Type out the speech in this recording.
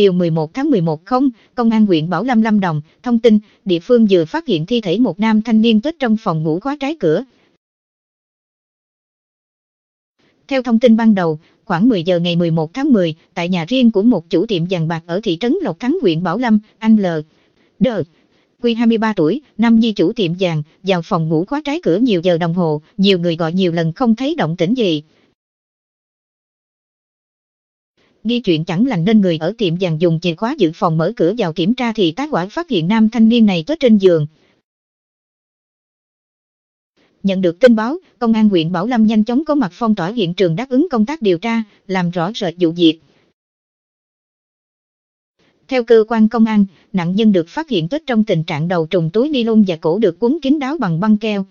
chiều 11 tháng 11 không, Công an huyện Bảo Lâm Lâm Đồng, thông tin, địa phương vừa phát hiện thi thể một nam thanh niên chết trong phòng ngủ khóa trái cửa. Theo thông tin ban đầu, khoảng 10 giờ ngày 11 tháng 10, tại nhà riêng của một chủ tiệm vàng bạc ở thị trấn Lộc Thắng huyện Bảo Lâm, anh L. D. Quy 23 tuổi, năm di chủ tiệm vàng, vào phòng ngủ khóa trái cửa nhiều giờ đồng hồ, nhiều người gọi nhiều lần không thấy động tĩnh gì ghi chuyện chẳng lành nên người ở tiệm vàng dùng chìa khóa dự phòng mở cửa vào kiểm tra thì tá quả phát hiện nam thanh niên này chết trên giường. Nhận được tin báo, công an huyện Bảo Lâm nhanh chóng có mặt phong tỏa hiện trường đáp ứng công tác điều tra, làm rõ rệt vụ việc. Theo cơ quan công an, nạn nhân được phát hiện tết trong tình trạng đầu trùng túi ni lông và cổ được cuốn kín đáo bằng băng keo.